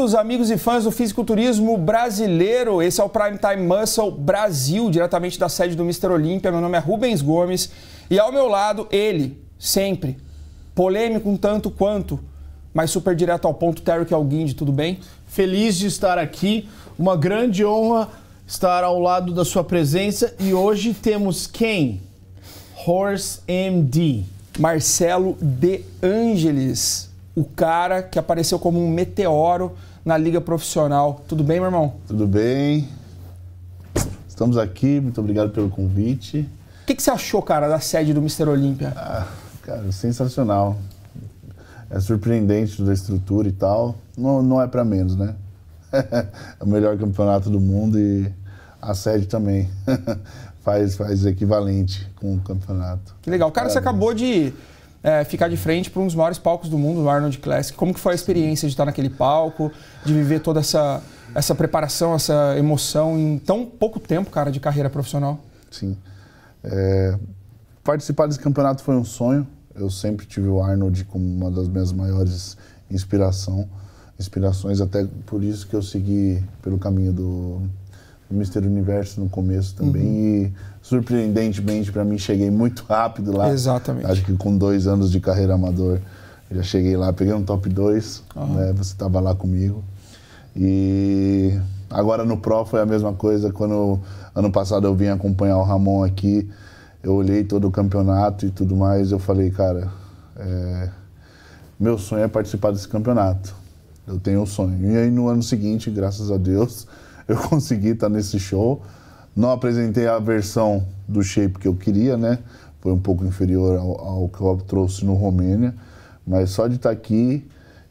Bem-vindos, amigos e fãs do fisiculturismo brasileiro. Esse é o Prime Time Muscle Brasil, diretamente da sede do Mr. Olímpia. Meu nome é Rubens Gomes e ao meu lado, ele, sempre polêmico um tanto quanto, mas super direto ao ponto, Terry Alguinde, tudo bem? Feliz de estar aqui, uma grande honra estar ao lado da sua presença e hoje temos quem? Horse MD. Marcelo De Angelis, o cara que apareceu como um meteoro na Liga Profissional. Tudo bem, meu irmão? Tudo bem. Estamos aqui, muito obrigado pelo convite. O que, que você achou, cara, da sede do Mister Olímpia? Ah, cara, sensacional. É surpreendente da estrutura e tal. Não, não é para menos, né? é o melhor campeonato do mundo e a sede também. faz, faz equivalente com o campeonato. Que legal. Cara, Parabéns. você acabou de é, ficar de frente para um dos maiores palcos do mundo, o Arnold Classic. Como que foi a experiência de estar naquele palco, de viver toda essa, essa preparação, essa emoção em tão pouco tempo, cara, de carreira profissional? Sim. É, participar desse campeonato foi um sonho. Eu sempre tive o Arnold como uma das minhas maiores inspiração, inspirações, até por isso que eu segui pelo caminho do, do Mister Universo no começo também. Uhum. E, surpreendentemente para mim, cheguei muito rápido lá. Exatamente. Acho que com dois anos de carreira amador, já cheguei lá, peguei um top 2, uhum. né? Você estava lá comigo. E agora no Pro foi a mesma coisa. Quando ano passado eu vim acompanhar o Ramon aqui, eu olhei todo o campeonato e tudo mais, eu falei, cara, é... meu sonho é participar desse campeonato. Eu tenho o um sonho. E aí no ano seguinte, graças a Deus, eu consegui estar nesse show. Não apresentei a versão do shape que eu queria, né? Foi um pouco inferior ao, ao que eu trouxe no Romênia, mas só de estar tá aqui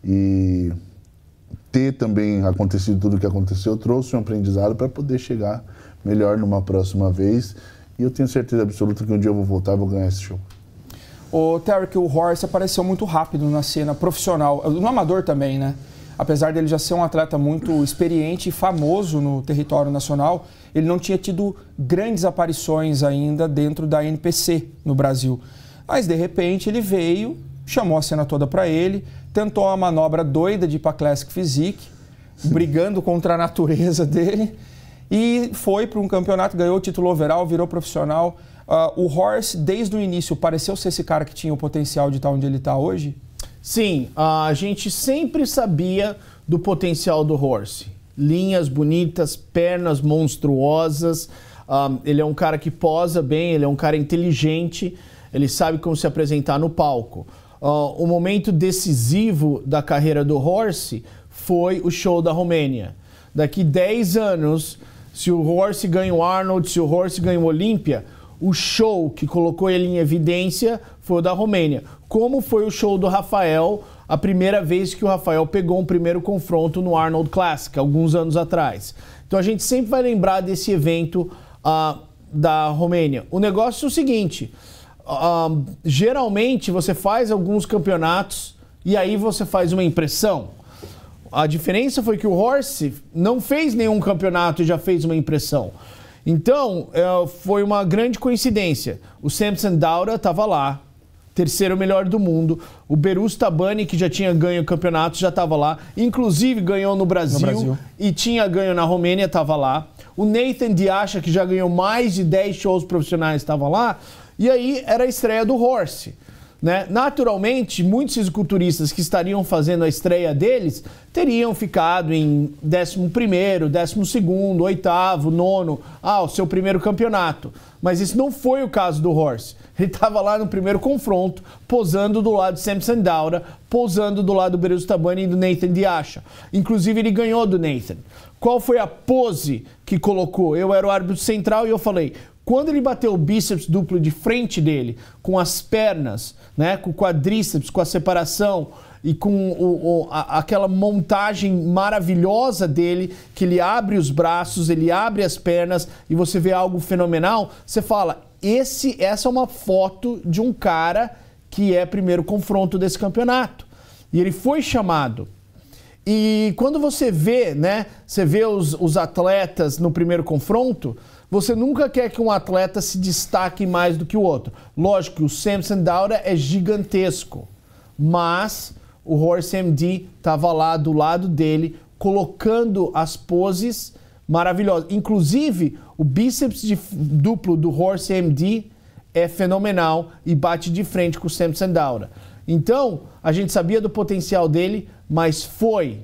e ter também acontecido tudo o que aconteceu trouxe um aprendizado para poder chegar melhor numa próxima vez. E eu tenho certeza absoluta que um dia eu vou voltar e vou ganhar esse show. O Tarek, o Horace apareceu muito rápido na cena profissional, no amador também, né? apesar dele já ser um atleta muito experiente e famoso no território nacional, ele não tinha tido grandes aparições ainda dentro da NPC no Brasil. Mas de repente ele veio, chamou a cena toda para ele, tentou uma manobra doida de para Classic Physique, brigando contra a natureza dele e foi para um campeonato, ganhou o título overall, virou profissional. Uh, o Horse, desde o início, pareceu ser esse cara que tinha o potencial de estar tá onde ele está hoje? Sim, a gente sempre sabia do potencial do Horse. Linhas bonitas, pernas monstruosas. Um, ele é um cara que posa bem, ele é um cara inteligente, ele sabe como se apresentar no palco. Uh, o momento decisivo da carreira do Horse foi o show da Romênia. Daqui 10 anos, se o Horse ganha o Arnold, se o Horse ganha o Olímpia, o show que colocou ele em evidência foi o da Romênia. Como foi o show do Rafael, a primeira vez que o Rafael pegou um primeiro confronto no Arnold Classic, alguns anos atrás. Então a gente sempre vai lembrar desse evento uh, da Romênia. O negócio é o seguinte: uh, geralmente você faz alguns campeonatos e aí você faz uma impressão. A diferença foi que o Horse não fez nenhum campeonato e já fez uma impressão. Então, eh, foi uma grande coincidência. O Samson Daura estava lá, terceiro melhor do mundo. O Berus Tabani, que já tinha ganho o campeonato, já estava lá. Inclusive ganhou no Brasil, no Brasil, e tinha ganho na Romênia, estava lá. O Nathan Diacha, que já ganhou mais de 10 shows profissionais, estava lá. E aí era a estreia do Horse. Né? Naturalmente, muitos fisiculturistas que estariam fazendo a estreia deles teriam ficado em 11 12 8 nono, ah, o seu primeiro campeonato. Mas isso não foi o caso do Horse. Ele estava lá no primeiro confronto, posando do lado de Samson Daura, posando do lado do Beruso Tabani e do Nathan Diacha. Inclusive, ele ganhou do Nathan. Qual foi a pose que colocou? Eu era o árbitro central e eu falei, quando ele bateu o bíceps duplo de frente dele, com as pernas, né, com o quadríceps, com a separação e com o, o, a, aquela montagem maravilhosa dele, que ele abre os braços, ele abre as pernas e você vê algo fenomenal, você fala: esse, essa é uma foto de um cara que é primeiro confronto desse campeonato. E ele foi chamado. E quando você vê, né? Você vê os, os atletas no primeiro confronto, você nunca quer que um atleta se destaque mais do que o outro. Lógico que o Samson Daura é gigantesco, mas o Horse MD estava lá do lado dele, colocando as poses maravilhosas. Inclusive, o bíceps de, duplo do Horse MD é fenomenal e bate de frente com o Samson Daura. Então, a gente sabia do potencial dele, mas foi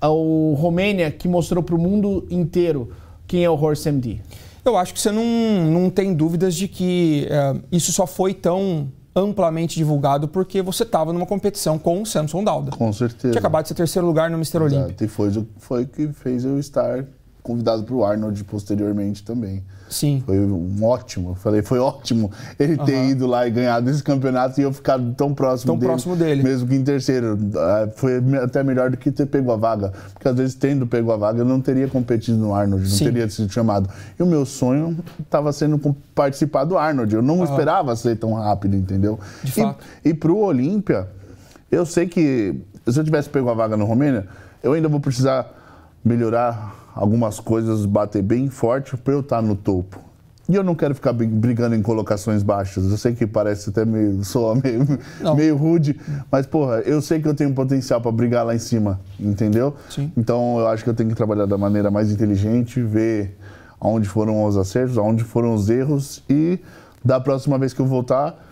ah, o Romênia que mostrou para o mundo inteiro quem é o Horse MD. Eu acho que você não, não tem dúvidas de que é, isso só foi tão amplamente divulgado porque você estava numa competição com o Samson Dalda. Com certeza. Tinha acabado de ser terceiro lugar no Mister Olímpico. E foi o foi que fez eu estar convidado para o Arnold posteriormente também. Sim. Foi um ótimo. Eu falei, foi ótimo ele uhum. ter ido lá e ganhado esse campeonato e eu ficar tão próximo tão dele. Tão próximo dele. Mesmo que em terceiro. Ah, foi até melhor do que ter pego a vaga. Porque às vezes, tendo pego a vaga, eu não teria competido no Arnold, não teria sido chamado. E o meu sonho estava sendo participar do Arnold. Eu não uhum. esperava ser tão rápido, entendeu? De e, fato. E pro Olímpia, eu sei que se eu tivesse pego a vaga no Romênia, eu ainda vou precisar melhorar algumas coisas, bater bem forte para eu estar tá no topo. E eu não quero ficar brigando em colocações baixas. Eu sei que parece até meio, soa meio, meio rude, mas, porra, eu sei que eu tenho potencial para brigar lá em cima, entendeu? Sim. Então eu acho que eu tenho que trabalhar da maneira mais inteligente, ver onde foram os acertos, aonde foram os erros e da próxima vez que eu voltar,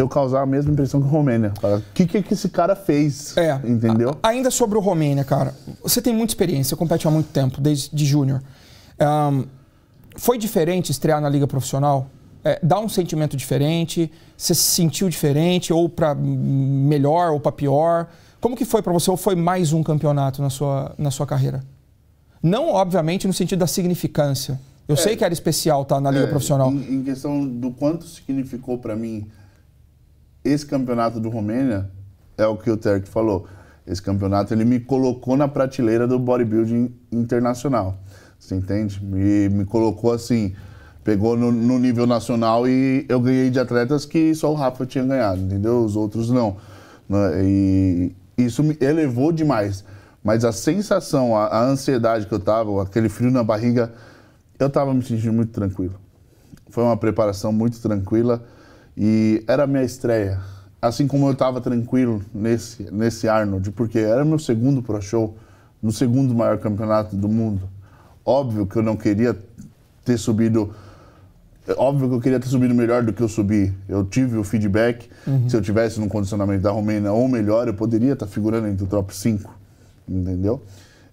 eu causar a mesma impressão que o Romênia. O que, que, que esse cara fez? É. Entendeu? A, ainda sobre o Romênia, cara. Você tem muita experiência, compete há muito tempo, desde de júnior. Um, foi diferente estrear na liga profissional? É, dá um sentimento diferente? Você se sentiu diferente? Ou para melhor ou para pior? Como que foi para você? Ou foi mais um campeonato na sua, na sua carreira? Não, obviamente, no sentido da significância. Eu é, sei que era especial estar tá, na liga é, profissional. Em, em questão do quanto significou para mim esse campeonato do Romênia é o que o Terk falou. Esse campeonato ele me colocou na prateleira do bodybuilding internacional. Você entende? Me, me colocou assim, pegou no, no, nível nacional e eu ganhei de atletas que só o Rafa tinha ganhado, entendeu? Os outros não. Né? E isso me elevou demais. Mas a sensação, a, a ansiedade que eu tava, aquele frio na barriga, eu tava me sentindo muito tranquilo. Foi uma preparação muito tranquila e era a minha estreia. Assim como eu estava tranquilo nesse, nesse Arnold, porque era meu segundo pro show, no segundo maior campeonato do mundo. Óbvio que eu não queria ter subido óbvio que eu queria ter subido melhor do que eu subi. Eu tive o feedback. Uhum. Se eu tivesse no condicionamento da Romênia ou melhor, eu poderia estar tá figurando entre o top 5. Entendeu?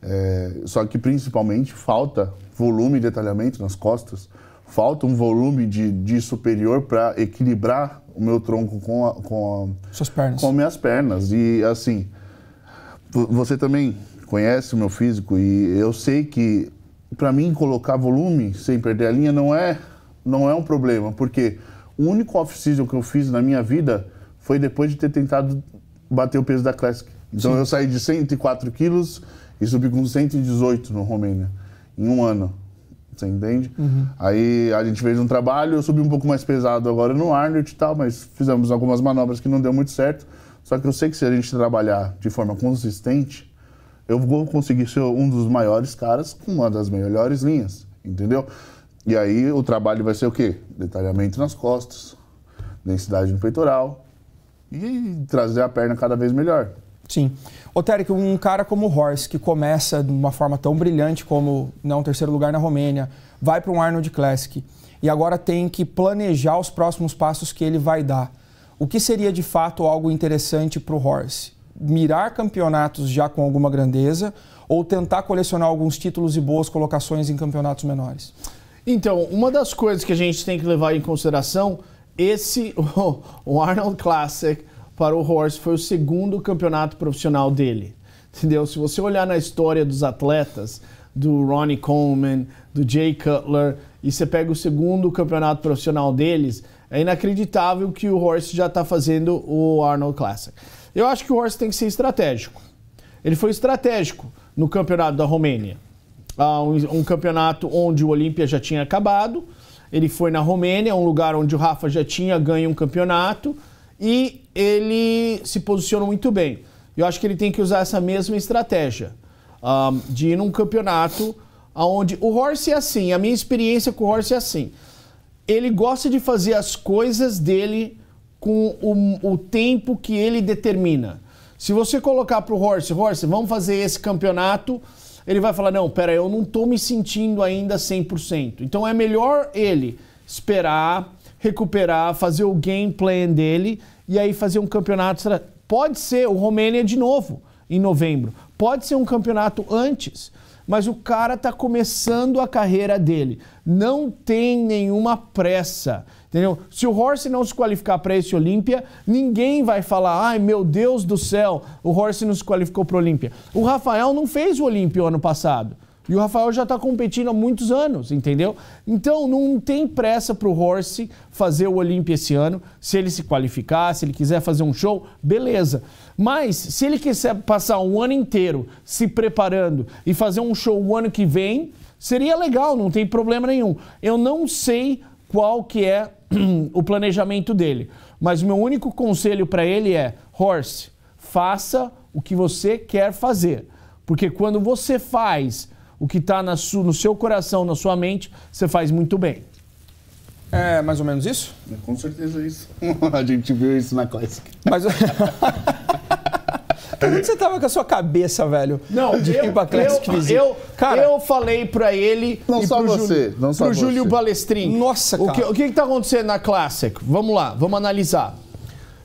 É, só que principalmente falta volume e detalhamento nas costas falta um volume de, de superior para equilibrar o meu tronco com, a, com, a, Suas pernas. com minhas pernas. E assim, você também conhece o meu físico e eu sei que para mim colocar volume sem perder a linha não é, não é um problema, porque o único off-season que eu fiz na minha vida foi depois de ter tentado bater o peso da Classic. Então Sim. eu saí de 104 quilos e subi com 118 no Romênia, em um ano. Você entende? Uhum. Aí a gente fez um trabalho, eu subi um pouco mais pesado agora no Arnold e tal, mas fizemos algumas manobras que não deu muito certo. Só que eu sei que se a gente trabalhar de forma consistente, eu vou conseguir ser um dos maiores caras com uma das melhores linhas, entendeu? E aí o trabalho vai ser o quê? Detalhamento nas costas, densidade no peitoral e trazer a perna cada vez melhor. Sim. Otérico, um cara como o Horst, que começa de uma forma tão brilhante como não terceiro lugar na Romênia, vai para um Arnold Classic e agora tem que planejar os próximos passos que ele vai dar. O que seria de fato algo interessante para o Horst? Mirar campeonatos já com alguma grandeza ou tentar colecionar alguns títulos e boas colocações em campeonatos menores? Então, uma das coisas que a gente tem que levar em consideração, esse o Arnold Classic para o Horse foi o segundo campeonato profissional dele. Entendeu? Se você olhar na história dos atletas, do Ronnie Coleman, do Jay Cutler, e você pega o segundo campeonato profissional deles, é inacreditável que o Horse já está fazendo o Arnold Classic. Eu acho que o Horse tem que ser estratégico. Ele foi estratégico no campeonato da Romênia. Ah, um, um campeonato onde o Olímpia já tinha acabado. Ele foi na Romênia, um lugar onde o Rafa já tinha ganho um campeonato. E ele se posiciona muito bem. Eu acho que ele tem que usar essa mesma estratégia um, de ir num campeonato onde o Horse é assim, a minha experiência com o Horse é assim. Ele gosta de fazer as coisas dele com o, o tempo que ele determina. Se você colocar para o Horse, Horse, vamos fazer esse campeonato, ele vai falar, não, pera, eu não estou me sentindo ainda 100%. Então é melhor ele esperar recuperar, fazer o game plan dele e aí fazer um campeonato. Pode ser o Romênia de novo em novembro. Pode ser um campeonato antes. Mas o cara está começando a carreira dele. Não tem nenhuma pressa. Entendeu? Se o Horse não se qualificar para esse Olímpia, ninguém vai falar: ai meu Deus do céu, o Horse não se qualificou para o Olímpia. O Rafael não fez o Olímpia ano passado. E o Rafael já está competindo há muitos anos, entendeu? Então não tem pressa para o Horse fazer o Olímpia esse ano. Se ele se qualificar, se ele quiser fazer um show, beleza. Mas se ele quiser passar um ano inteiro se preparando e fazer um show o ano que vem, seria legal, não tem problema nenhum. Eu não sei qual que é o planejamento dele, mas meu único conselho para ele é: Horse, faça o que você quer fazer. Porque quando você faz o que está no seu coração, na sua mente, você faz muito bem. É mais ou menos isso? Com certeza é isso. a gente viu isso na Classic. Mas. Onde é você tava com a sua cabeça, velho? Não, de eu, ir pra Classic eu, eu, cara, eu falei para ele. Não só você, Júlio, não só pro você. Júlio Balestrin. Nossa, cara. O que, o que, que tá acontecendo na Classic? Vamos lá, vamos analisar.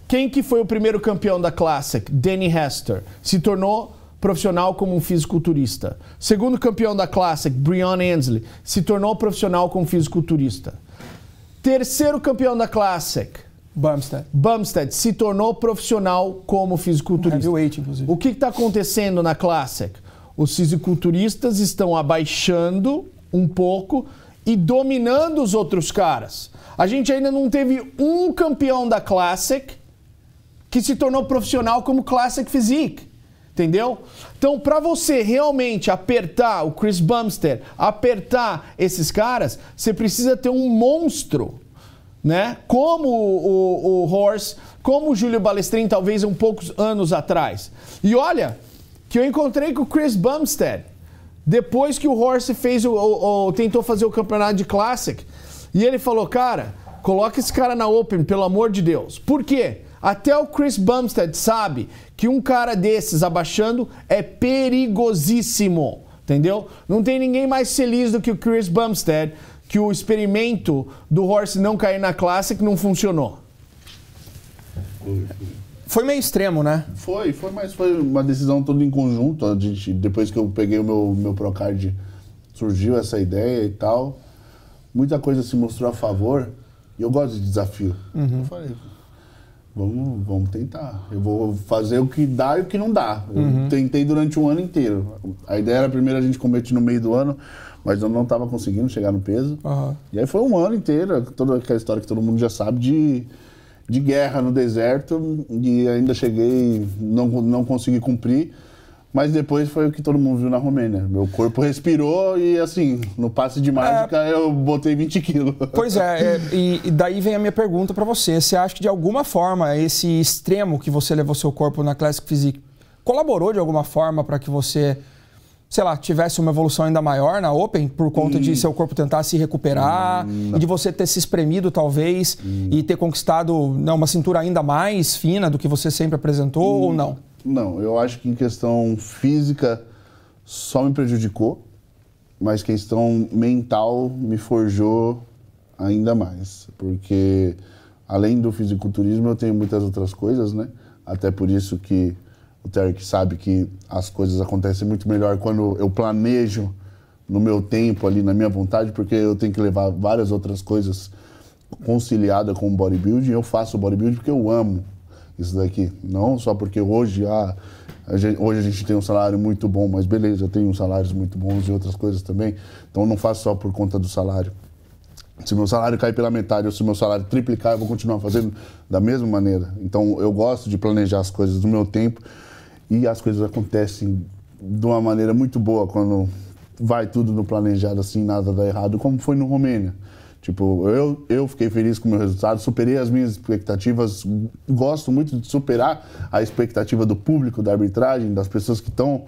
Quem que foi o primeiro campeão da Classic? Danny Hester. Se tornou profissional como um fisiculturista. Segundo campeão da Classic, Brian Ansley, se tornou profissional como fisiculturista. Terceiro campeão da Classic, Bumstead. Bumstead se tornou profissional como fisiculturista. heavyweight, inclusive. O que está acontecendo na Classic? Os fisiculturistas estão abaixando um pouco e dominando os outros caras. A gente ainda não teve um campeão da Classic que se tornou profissional como Classic Physique. Entendeu? Então, para você realmente apertar o Chris Bumster, apertar esses caras, você precisa ter um monstro, né? Como o, o, o Horse, como o Júlio Balestrin, talvez um poucos anos atrás. E olha, que eu encontrei com o Chris Bumster depois que o Horse fez o, o, o, tentou fazer o campeonato de Classic. E ele falou, cara, coloca esse cara na Open, pelo amor de Deus. Por quê? Até o Chris Bumstead sabe que um cara desses abaixando é perigosíssimo, entendeu? Não tem ninguém mais feliz do que o Chris Bumstead que o experimento do Horse não cair na classe que não funcionou. Foi meio extremo, né? Foi, foi, mas foi uma decisão toda em conjunto. A gente, depois que eu peguei o meu, meu Procard, surgiu essa ideia e tal. Muita coisa se mostrou a favor. E eu gosto de desafio. Uhum. Eu falei, Vamos, vamos tentar. Eu vou fazer o que dá e o que não dá. Eu uhum. tentei durante um ano inteiro. A ideia era primeiro a gente competir no meio do ano, mas eu não estava conseguindo chegar no peso. Uhum. E aí foi um ano inteiro, toda aquela história que todo mundo já sabe de, de guerra no deserto. E ainda cheguei, não, não consegui cumprir. Mas depois foi o que todo mundo viu na Romênia. Meu corpo respirou e, assim, no passe de mágica é... eu botei 20 quilos. Pois é, é e, e, daí vem a minha pergunta para você. Você acha que de alguma forma esse extremo que você levou seu corpo na Classic Physique colaborou de alguma forma para que você, sei lá, tivesse uma evolução ainda maior na Open por conta hum. de seu corpo tentar se recuperar hum, e de você ter se espremido talvez hum. e ter conquistado não, uma cintura ainda mais fina do que você sempre apresentou ou hum. não? Não, eu acho que em questão física só me prejudicou, mas questão mental me forjou ainda mais, porque além do fisiculturismo eu tenho muitas outras coisas, né? Até por isso que o Terk sabe que as coisas acontecem muito melhor quando eu planejo no meu tempo ali, na minha vontade, porque eu tenho que levar várias outras coisas conciliada com o bodybuilding. Eu faço bodybuilding porque eu amo isso daqui. Não só porque hoje ah, a gente, hoje a gente tem um salário muito bom, mas beleza, tem uns salários muito bons e outras coisas também. Então não faço só por conta do salário. Se meu salário cair pela metade ou se meu salário triplicar, eu vou continuar fazendo da mesma maneira. Então eu gosto de planejar as coisas no meu tempo e as coisas acontecem de uma maneira muito boa quando vai tudo no planejado assim, nada dá errado, como foi no Romênia. Tipo, eu, eu fiquei feliz com o meu resultado, superei as minhas expectativas, gosto muito de superar a expectativa do público, da arbitragem, das pessoas que estão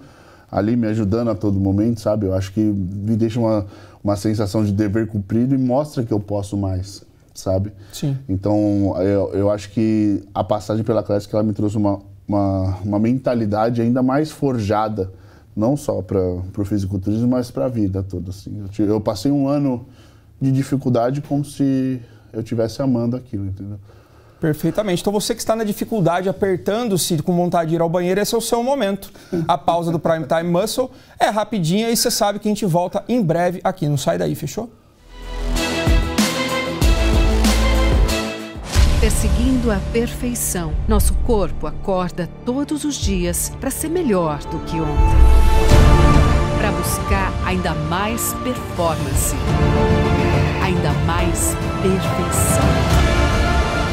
ali me ajudando a todo momento, sabe? Eu acho que me deixa uma, uma sensação de dever cumprido e mostra que eu posso mais, sabe? Sim. Então, eu, eu acho que a passagem pela classe, ela me trouxe uma, uma, uma mentalidade ainda mais forjada, não só para o fisiculturismo, mas para a vida toda, assim. eu, eu passei um ano de dificuldade como se eu tivesse amando aquilo, entendeu? Perfeitamente. Então você que está na dificuldade, apertando-se com vontade de ir ao banheiro, esse é o seu momento. A pausa do Prime Time Muscle é rapidinha e você sabe que a gente volta em breve aqui. Não sai daí, fechou? Perseguindo a perfeição, nosso corpo acorda todos os dias para ser melhor do que ontem. Para buscar ainda mais performance ainda mais perfeição.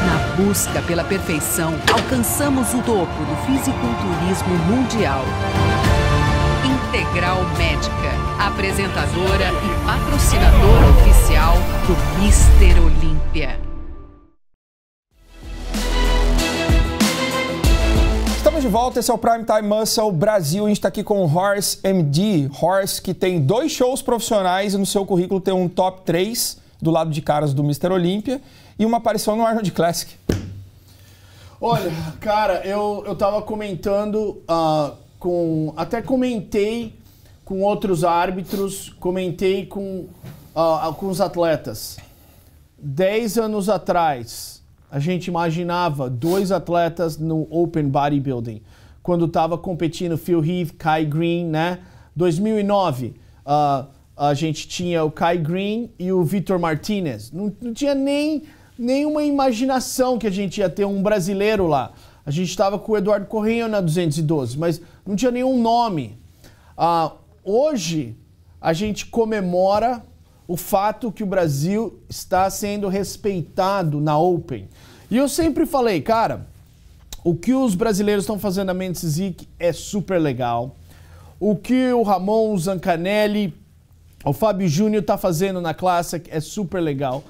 Na busca pela perfeição, alcançamos o topo do fisiculturismo mundial. Integral Médica, apresentadora e patrocinadora oficial do Mister Olímpia. Estamos de volta, esse é o Prime Time Muscle Brasil. A gente está aqui com o Horse MD. Horse que tem dois shows profissionais e no seu currículo tem um top 3 do lado de caras do Mr. Olímpia e uma aparição no Arnold Classic. Olha, cara, eu, eu tava comentando uh, com. Até comentei com outros árbitros, comentei com alguns ah, ah, os atletas. Dez anos atrás, a gente imaginava dois atletas no Open Bodybuilding, quando estava competindo Phil Heath, Kai Green, né? 2009, uh, a gente tinha o Kai Green e o Vitor Martinez. Não, não tinha nem nenhuma imaginação que a gente ia ter um brasileiro lá. A gente estava com o Eduardo Correia na 212, mas não tinha nenhum nome. Ah, hoje, a gente comemora o fato que o Brasil está sendo respeitado na Open. E eu sempre falei, cara, o que os brasileiros estão fazendo na Mendes Zic é super legal. O que o Ramon Zancanelli o Fábio Júnior está fazendo na classe, é super legal.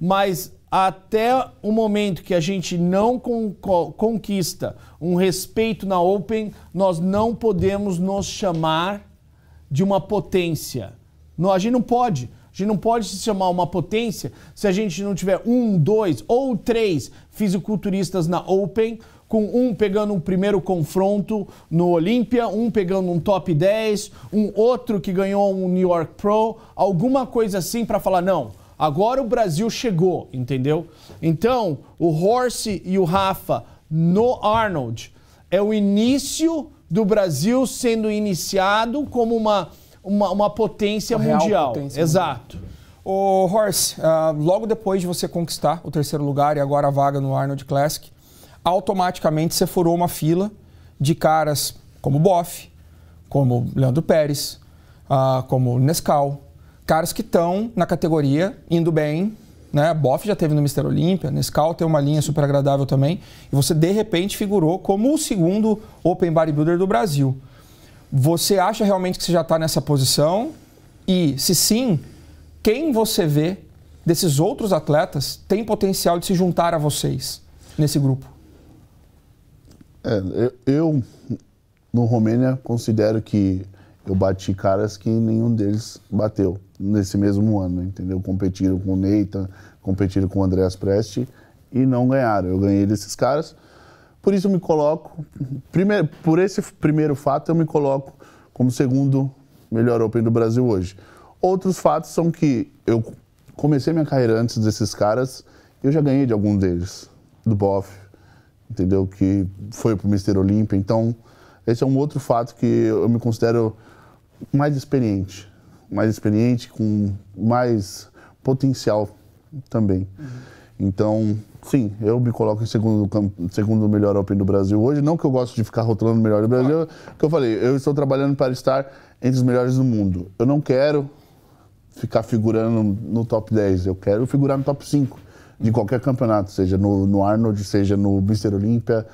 Mas até o momento que a gente não con conquista um respeito na Open, nós não podemos nos chamar de uma potência. Não, a gente não pode. A gente não pode se chamar uma potência se a gente não tiver um, dois ou três fisiculturistas na Open com um pegando um primeiro confronto no Olímpia, um pegando um top 10, um outro que ganhou um New York Pro, alguma coisa assim para falar não. Agora o Brasil chegou, entendeu? Então, o Horse e o Rafa no Arnold é o início do Brasil sendo iniciado como uma, uma, uma potência mundial. Potência Exato. Mundial. Ô, uh, logo depois de você conquistar o terceiro lugar e agora a vaga no Arnold Classic, automaticamente você furou uma fila de caras como Boff, como Leandro Pérez, uh, como Nescau, caras que estão na categoria indo bem. Né? Boff já teve no Mister Olímpia, Nescau tem uma linha super agradável também, e você de repente figurou como o segundo Open Bodybuilder do Brasil. Você acha realmente que você já está nessa posição? E se sim, quem você vê desses outros atletas tem potencial de se juntar a vocês nesse grupo? É, eu, no Romênia, considero que eu bati caras que nenhum deles bateu nesse mesmo ano, entendeu? Competiram com o Neita, competiram com o Andreas Preste e não ganharam. Eu ganhei desses caras. Por isso eu me coloco, primeiro, por esse primeiro fato, eu me coloco como segundo melhor Open do Brasil hoje. Outros fatos são que eu comecei minha carreira antes desses caras, eu já ganhei de algum deles, do Boff, entendeu? Que foi para o Mister Olímpia. Então, esse é um outro fato que eu me considero mais experiente, mais experiente com mais potencial também. Uhum. Então, sim, eu me coloco em segundo segundo melhor Open do Brasil hoje. Não que eu gosto de ficar rotulando o melhor do Brasil, ah. que eu falei, eu estou trabalhando para estar entre os melhores do mundo. Eu não quero ficar figurando no top 10, eu quero figurar no top 5 de qualquer campeonato, seja no, no Arnold, seja no Mr. Olímpia.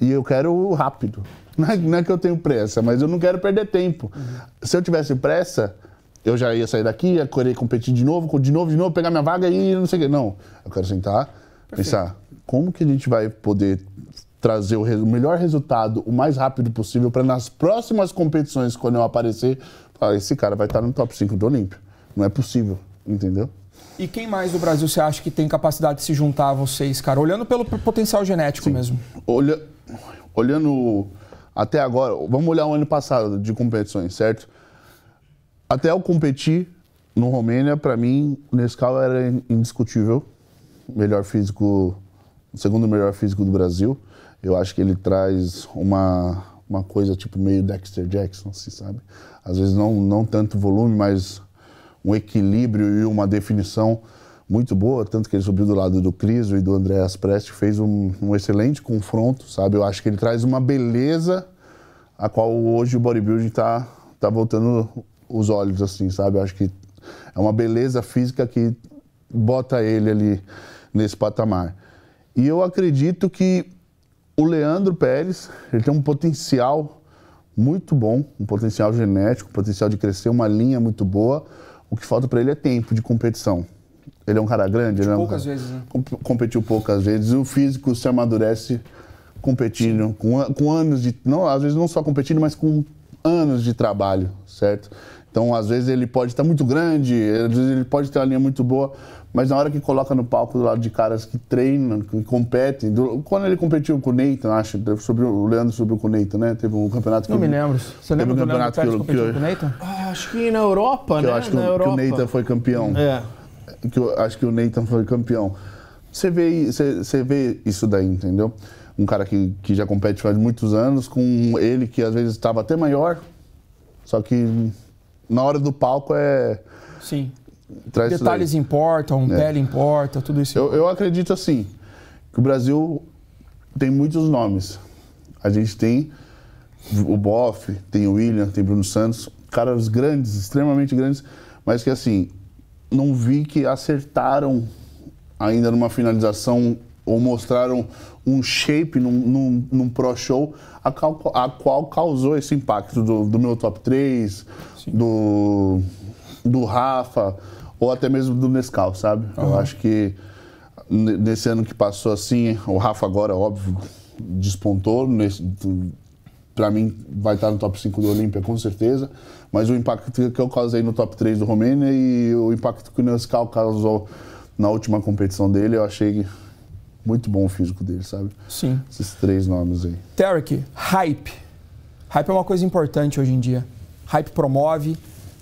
E eu quero rápido. Não é, não é, que eu tenho pressa, mas eu não quero perder tempo. Uhum. Se eu tivesse pressa, eu já ia sair daqui, ia querer competir de novo, de novo, de novo, pegar minha vaga e não sei o quê. Não, eu quero sentar, Perfeito. pensar como que a gente vai poder trazer o, o melhor resultado o mais rápido possível para nas próximas competições, quando eu aparecer, falar, esse cara vai estar tá no top 5 do Olímpio. Não é possível, entendeu? E quem mais do Brasil você acha que tem capacidade de se juntar a vocês, cara? Olhando pelo potencial genético Sim. mesmo. Olha, olhando até agora, vamos olhar o ano passado de competições, certo? Até eu competir no Romênia, para mim, o Nescau era indiscutível. Melhor físico, segundo melhor físico do Brasil. Eu acho que ele traz uma, uma coisa tipo meio Dexter Jackson, se assim, sabe? Às vezes não, não tanto volume, mas um equilíbrio e uma definição muito boa, tanto que ele subiu do lado do Criso e do André Aspresti, fez um, um, excelente confronto, sabe? Eu acho que ele traz uma beleza a qual hoje o bodybuilding está tá voltando tá os olhos, assim, sabe? Eu acho que é uma beleza física que bota ele ali nesse patamar. E eu acredito que o Leandro Pérez, ele tem um potencial muito bom, um potencial genético, um potencial de crescer, uma linha muito boa, o que falta para ele é tempo de competição. Ele é um cara grande, ele é né? um cara... vezes, né? Competiu poucas vezes. O físico se amadurece competindo, com, com anos de. Não, às vezes não só competindo, mas com anos de trabalho, certo? Então, às vezes ele pode estar muito grande, às vezes ele pode ter uma linha muito boa, mas na hora que coloca no palco do lado de caras que treinam, que competem. Do, quando ele competiu com o Neyton, acho, sobre o, Leandro sobre o Neyton, né? Teve um campeonato que. Não eu, me lembro. Você lembra um campeonato que, eu, que eu, com o Neyton? Ah, acho que na Europa, que né? Eu acho que, na o, Europa. que o Nathan foi campeão. É. Que eu acho que o Neyton foi campeão. Você vê, você, você vê isso daí, entendeu? Um cara que, que já compete faz muitos anos, com ele que às vezes estava até maior, só que na hora do palco é. Sim traz Detalhes importam, é. pele importa, tudo isso. Eu, eu acredito assim, que o Brasil tem muitos nomes. A gente tem o Boff, tem o William, tem Bruno Santos, caras grandes, extremamente grandes, mas que assim, não vi que acertaram ainda numa finalização ou mostraram um shape num, num, num pro show a qual, a qual, causou esse impacto do, do meu top 3, Sim. do do Rafa ou até mesmo do Nescau, sabe? Uhum. Eu acho que nesse ano que passou assim, o Rafa agora, óbvio, despontou. Para mim, vai estar tá no top 5 do Olímpia, com certeza. Mas o impacto que eu causei no top 3 do Romênia e o impacto que o Nescau causou na última competição dele, eu achei muito bom o físico dele, sabe? Sim. Esses três nomes aí. Tarek, hype. Hype é uma coisa importante hoje em dia. Hype promove,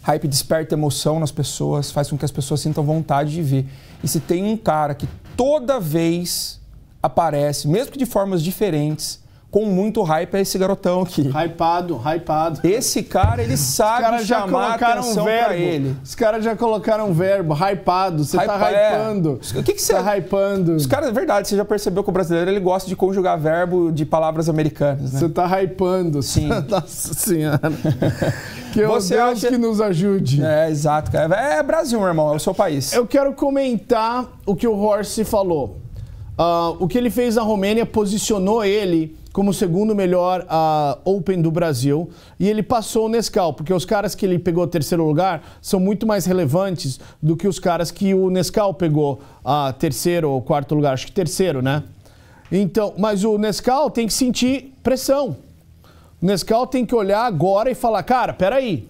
Hype desperta emoção nas pessoas, faz com que as pessoas sintam vontade de ver. E se tem um cara que toda vez aparece, mesmo que de formas diferentes, com muito hype é esse garotão aqui. Hypado, hypado. Esse cara, ele sabe cara já chamar atenção um verbo. ele. Os caras já colocaram um verbo, hypado. Você Hypa, tá é. hypando. É. O que, que você... Tá hypando. Os caras, é verdade, você já percebeu que o brasileiro, ele gosta de conjugar verbo de palavras americanas, né? Você tá hypando. Sim. Nossa senhora. que você Deus acha... que nos ajude. É, exato. Cara. É, é Brasil, meu irmão, é o seu país. Eu quero comentar o que o Horse falou. Uh, o que ele fez na Romênia posicionou ele como o segundo melhor uh, Open do Brasil. E ele passou o Nescau, porque os caras que ele pegou terceiro lugar são muito mais relevantes do que os caras que o Nescau pegou uh, terceiro ou quarto lugar. Acho que terceiro, né? Então, mas o Nescau tem que sentir pressão. O Nescau tem que olhar agora e falar, cara, peraí.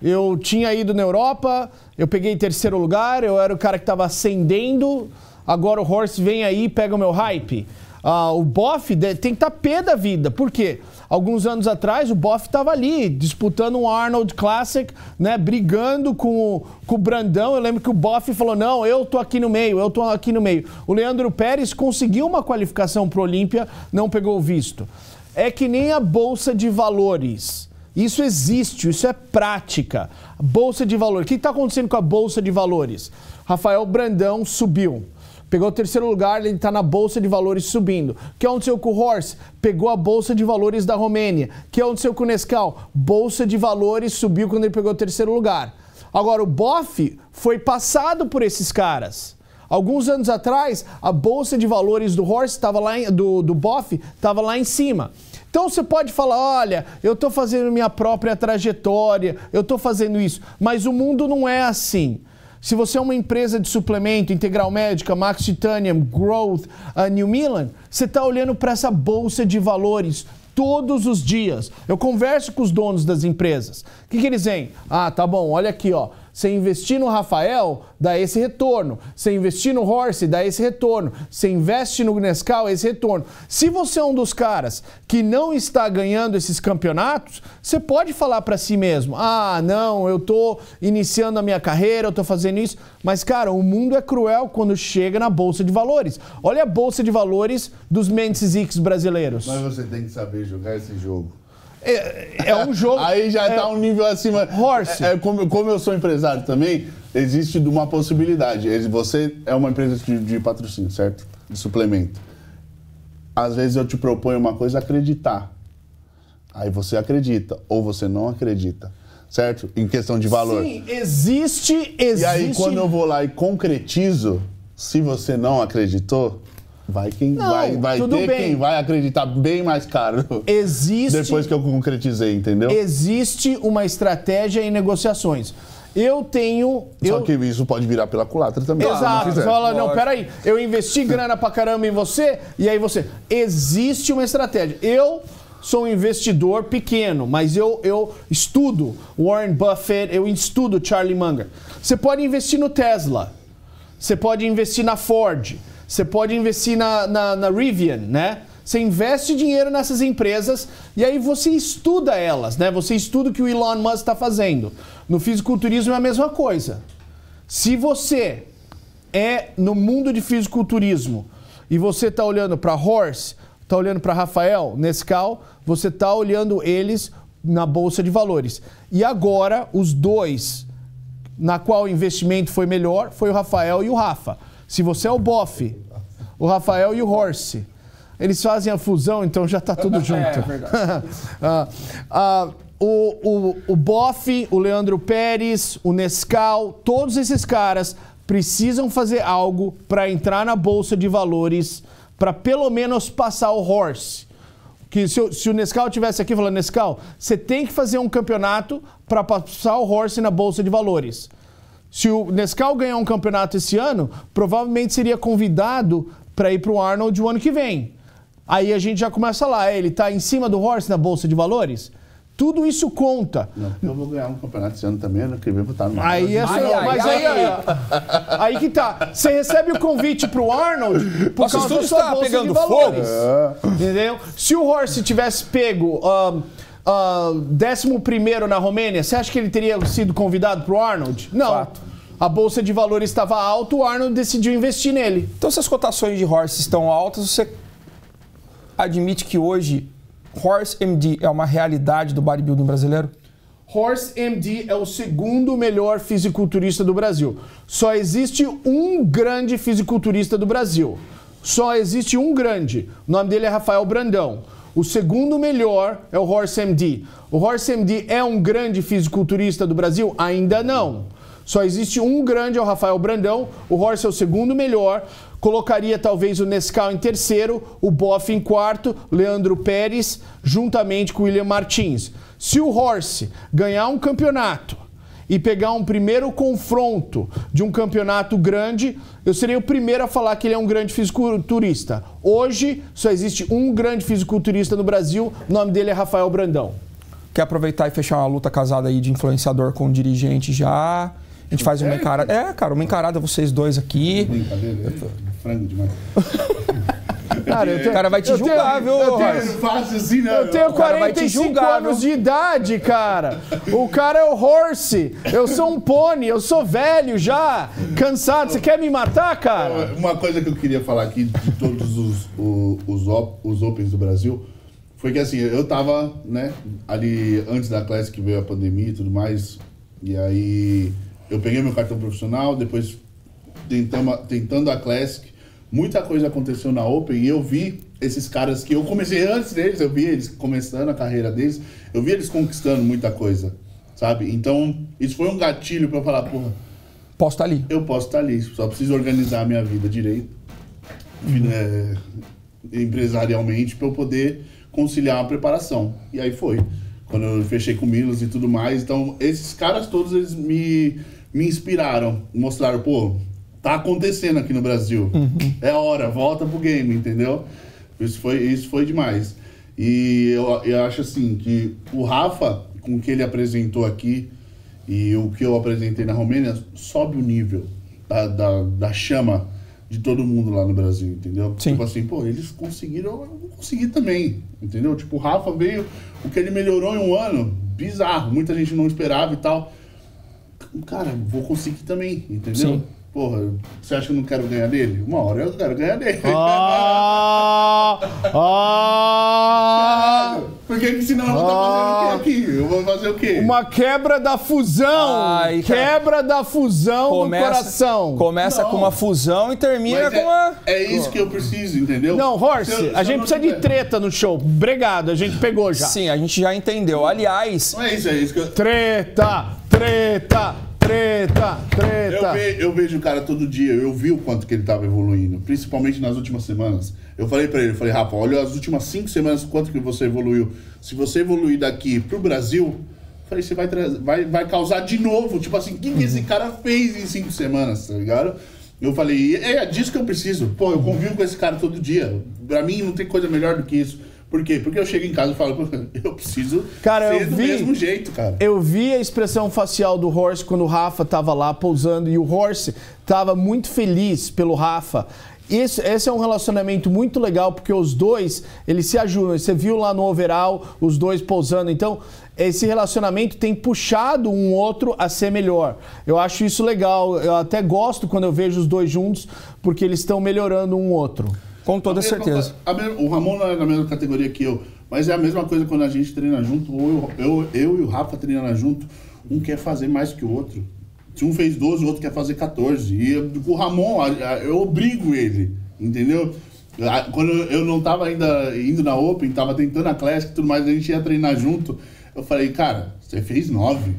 Eu tinha ido na Europa, eu peguei terceiro lugar, eu era o cara que estava ascendendo, agora o Horse vem aí e pega o meu hype. Ah, o Boff tem que estar tá pé da vida. Por quê? Alguns anos atrás, o Boff estava ali, disputando um Arnold Classic, né? Brigando com o, com o Brandão. Eu lembro que o Boff falou: não, eu tô aqui no meio, eu tô aqui no meio. O Leandro Pérez conseguiu uma qualificação para o Olímpia, não pegou o visto. É que nem a Bolsa de Valores. Isso existe, isso é prática. Bolsa de valores. O que está acontecendo com a Bolsa de Valores? Rafael Brandão subiu. Pegou o terceiro lugar, ele está na bolsa de valores subindo. O que aconteceu com o Horse? Pegou a bolsa de valores da Romênia. O que aconteceu com o Nescau? Bolsa de valores subiu quando ele pegou o terceiro lugar. Agora, o BOF foi passado por esses caras. Alguns anos atrás, a bolsa de valores do Horse estava lá em, do, do BOF estava lá em cima. Então você pode falar, olha, eu estou fazendo minha própria trajetória, eu estou fazendo isso, mas o mundo não é assim. Se você é uma empresa de suplemento, Integral Médica, Max Titanium, Growth, uh, New Milan, você está olhando para essa bolsa de valores todos os dias. Eu converso com os donos das empresas. O que, que eles veem? Ah, tá bom, olha aqui, ó. Você investir no Rafael, dá esse retorno. Você investir no Horse, dá esse retorno. Você investe no Nescau, esse retorno. Se você é um dos caras que não está ganhando esses campeonatos, você pode falar para si mesmo: ah, não, eu tô iniciando a minha carreira, eu tô fazendo isso. Mas, cara, o mundo é cruel quando chega na bolsa de valores. Olha a bolsa de valores dos Mendes X brasileiros. Mas você tem que saber jogar esse jogo. É, é um jogo. Aí já está é, um nível acima. Horse. É, é, como, como, eu sou empresário também, existe uma possibilidade. Você é uma empresa de, de patrocínio, certo? De suplemento. Às vezes eu te proponho uma coisa acreditar. Aí você acredita, ou você não acredita certo? Em questão de valor. Sim, existe, existe. E aí, quando eu vou lá e concretizo, se você não acreditou, Vai quem não, vai, vai ter bem. quem vai acreditar bem mais caro. Existe. Depois que eu concretizei, entendeu? Existe uma estratégia em negociações. Eu tenho. Só eu... que isso pode virar pela culatra também. Exato. Não fala, não, peraí, eu investi grana pra caramba em você, e aí você. Existe uma estratégia. Eu sou um investidor pequeno, mas eu, eu estudo Warren Buffett, eu estudo Charlie Munger. Você pode investir no Tesla, você pode investir na Ford. Você pode investir na, na, na Rivian, né? Você investe dinheiro nessas empresas e aí você estuda elas, né? Você estuda o que o Elon Musk está fazendo. No fisiculturismo é a mesma coisa. Se você é no mundo de fisiculturismo e você está olhando para Horse, está olhando para Rafael, Nescau, você está olhando eles na bolsa de valores. E agora os dois na qual o investimento foi melhor foi o Rafael e o Rafa. Se você é o Boff, o Rafael e o Horse. Eles fazem a fusão, então já está tudo é, junto. É, é verdade. ah, ah, o, o, o Boff, o Leandro Pérez, o Nescau, todos esses caras precisam fazer algo para entrar na Bolsa de Valores para pelo menos passar o Horse. Que se, se o Nescau tivesse aqui falando, Nescau, você tem que fazer um campeonato para passar o Horse na Bolsa de Valores. Se o Nescau ganhar um campeonato esse ano, provavelmente seria convidado para ir para o Arnold o ano que vem. Aí a gente já começa lá, é, ele está em cima do Horse na Bolsa de Valores? Tudo isso conta. Não, eu vou ganhar um campeonato esse ano também, não queria votar vou no Aí é só, ai, mas ai, aí, é- aí, aí, que tá. Você recebe o convite pro Arnold por Nossa, causa da sua bolsa pegando de valores. Fogo. É. Entendeu? Se o Horse tivesse pego... Um, ah, décimo 11 na Romênia, você acha que ele teria sido convidado para o Arnold? Não. Fato. A bolsa de valores estava alta, o Arnold decidiu investir nele. Então, se as cotações de Horse estão altas, você admite que hoje Horse MD é uma realidade do bodybuilding brasileiro? Horse MD é o segundo melhor fisiculturista do Brasil. Só existe um grande fisiculturista do Brasil. Só existe um grande. O nome dele é Rafael Brandão. O segundo melhor é o Horse MD. O Horse MD é um grande fisiculturista do Brasil? Ainda não. Só existe um grande, é o Rafael Brandão. O Horse é o segundo melhor. Colocaria talvez o Nescau em terceiro, o Boff em quarto, Leandro Pérez, juntamente com o William Martins. Se o Horse ganhar um campeonato e pegar um primeiro confronto de um campeonato grande, eu seria o primeiro a falar que ele é um grande fisiculturista. Hoje só existe um grande fisiculturista no Brasil, o nome dele é Rafael Brandão. Quer aproveitar e fechar uma luta casada aí de influenciador com dirigente já? A gente faz uma encarada. É, cara, uma encarada vocês dois aqui. Brincadeira, é, é frango demais. Cara, assim, o cara vai te julgar, tenho, viu? Eu tenho, faço assim, não. Eu tenho 45 julgar, anos viu? de idade, cara. O cara é o horse. Eu sou um pônei, eu sou velho já, cansado. Você quer me matar, cara? Uma coisa que eu queria falar aqui de todos os, os, os, Opens do Brasil foi que assim, eu tava, né, ali antes da Classic veio a pandemia e tudo mais. E aí eu peguei meu cartão profissional, depois tentando, tentando a Classic muita coisa aconteceu na Open e eu vi esses caras que eu comecei antes deles, eu vi eles começando a carreira deles, eu vi eles conquistando muita coisa, sabe? Então, isso foi um gatilho para falar, porra, posso estar tá ali. Eu posso estar tá ali, só preciso organizar a minha vida direito, uhum. Né, empresarialmente, para eu poder conciliar a preparação. E aí foi, quando eu fechei com Milos e tudo mais. Então, esses caras todos, eles me, me inspiraram, mostraram, pô, tá acontecendo aqui no Brasil. Uhum. É hora, volta pro game, entendeu? Isso foi, isso foi demais. E eu, eu acho assim que o Rafa, com o que ele apresentou aqui e o que eu apresentei na Romênia, sobe o nível da, da, da chama de todo mundo lá no Brasil, entendeu? Sim. Tipo assim, pô, eles conseguiram, eu vou conseguir também, entendeu? Tipo, o Rafa veio, o que ele melhorou em um ano, bizarro, muita gente não esperava e tal. Cara, vou conseguir também, entendeu? Sim. Porra, você acha que eu não quero ganhar dele? Uma hora eu quero ganhar dele. Ah, ah, Porque senão eu vou estar tá fazendo o que aqui? Eu vou fazer o quê? Uma quebra da fusão! Ai, quebra da fusão começa, do coração! Começa não. com uma fusão e termina Mas com é, uma. É isso que eu preciso, entendeu? Não, Horse, se eu, se a gente precisa tiver. de treta no show. Obrigado, a gente pegou já. Sim, a gente já entendeu. Aliás. Não é isso, é isso que eu... Treta! Treta! Treta, treta. Eu, ve, eu, vejo o cara todo dia, eu vi o quanto que ele estava evoluindo, principalmente nas últimas semanas. Eu falei para ele, eu falei, Rafa, olha as últimas cinco semanas quanto que você evoluiu. Se você evoluir daqui pro Brasil, eu falei, você vai, vai, vai causar de novo. Tipo assim, o que, que esse uhum. cara fez em cinco semanas, tá ligado? Eu falei, é disso que eu preciso. Pô, eu convivo com esse cara todo dia. Pra mim não tem coisa melhor do que isso. Por quê? Porque eu chego em casa e falo, eu preciso cara, ser eu do vi, mesmo jeito, cara. Eu vi a expressão facial do Horse quando o Rafa tava lá pousando e o Horse tava muito feliz pelo Rafa. Isso, esse é um relacionamento muito legal porque os dois eles se ajudam. Você viu lá no overall os dois pousando. Então esse relacionamento tem puxado um outro a ser melhor. Eu acho isso legal. Eu até gosto quando eu vejo os dois juntos porque eles estão melhorando um outro. Com toda certeza. o Ramon não é da mesma categoria que eu, mas é a mesma coisa quando a gente treina junto, ou eu, eu, eu e o Rafa treinando junto, um quer fazer mais que o outro. Se um fez 12, o outro quer fazer 14. E eu, o Ramon, eu obrigo ele, entendeu? Quando eu não estava ainda indo na Open, estava tentando a Classic e tudo mais, a gente ia treinar junto. Eu falei, cara, você fez 9,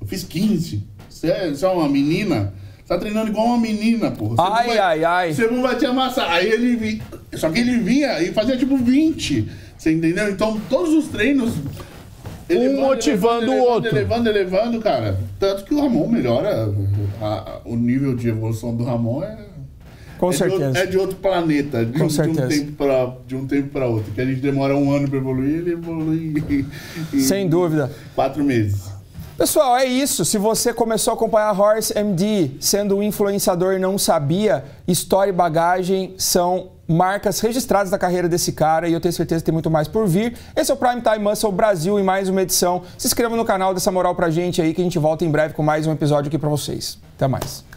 eu fiz 15. É, você é uma menina, Tá treinando igual uma menina, porra. Você ai, vai, ai, ai. Você não vai te amassar. Aí ele Só que ele vinha e fazia tipo 20. Você entendeu? Então todos os treinos. Elevando, um motivando elevando, o outro. Elevando, elevando, elevando, cara. Tanto que o Ramon melhora. A, a, o nível de evolução do Ramon é. Com é certeza. De é de outro planeta. De, Com um, certeza. De um tempo pra, de um tempo para outro. Que a gente demora um ano para evoluir, ele evolui. Sem dúvida. Quatro meses. Pessoal, é isso. Se você começou a acompanhar Horse MD sendo um influenciador e não sabia, história e bagagem são marcas registradas da carreira desse cara e eu tenho certeza que tem muito mais por vir. Esse é o Prime Time Muscle Brasil em mais uma edição. Se inscreva no canal, dessa moral pra gente aí que a gente volta em breve com mais um episódio aqui pra vocês. Até mais.